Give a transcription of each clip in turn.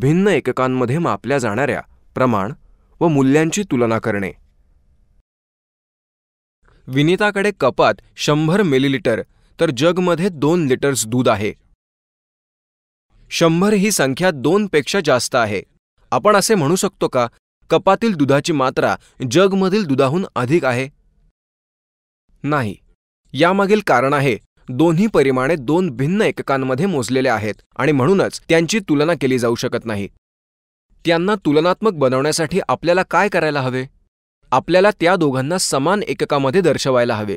भिन्न एककांमध्ये मापल्या जाणाऱ्या प्रमाण व मूल्यांची तुलना करणे विनिताकडे कपात शंभर मिलीलिटर तर जगमध्ये दोन लिटर्स दूध आहे शंभर ही संख्या दोनपेक्षा जास्त आहे आपण असे म्हणू शकतो का कपातील दुधाची मात्रा जगमधील दुधाहून अधिक आहे नाही यामागील कारण आहे दोन्ही परिमाणे दोन भिन्न एककांमध्ये मोजलेले आहेत आणि म्हणूनच त्यांची तुलना केली जाऊ शकत नाही त्यांना तुलनात्मक बनवण्यासाठी आपल्याला काय करायला हवे आपल्याला त्या दोघांना समान एककामध्ये दर्शवायला हवे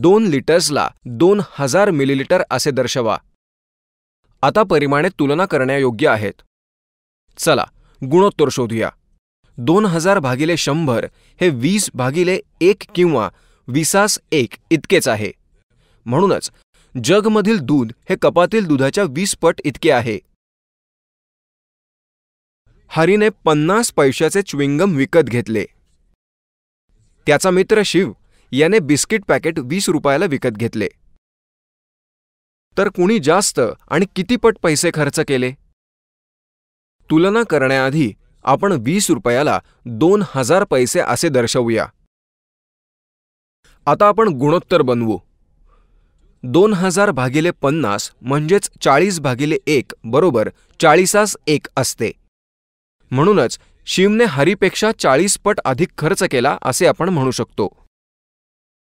दोन लिटर्सला दोन हजार मिलीलिटर असे दर्शवा आता परिमाणे तुलना करण्यायोग्य आहेत चला गुणोत्तर शोधूया दोन हजार भागिले शंभर हे वीस भागिले एक किंवा विसास एक इतकेच आहे म्हणूनच जगमधील दूध हे कपातील दुधाच्या वीस पट इतके आहे हरीने पन्नास पैशाचे च्विंगम विकत घेतले त्याचा मित्र शिव याने बिस्किट पॅकेट वीस रुपयाला विकत घेतले तर कुणी जास्त आणि किती पट पैसे खर्च केले तुलना करण्याआधी आपण वीस रुपयाला दोन हजार पैसे असे दर्शवूया आता आपण गुणोत्तर बनवू दोन हजार भागिले पन्नास म्हणजेच चाळीस भागिले एक बरोबर चाळीसास एक असते म्हणूनच शिमने हरीपेक्षा चाळीस पट अधिक खर्च केला असे आपण म्हणू शकतो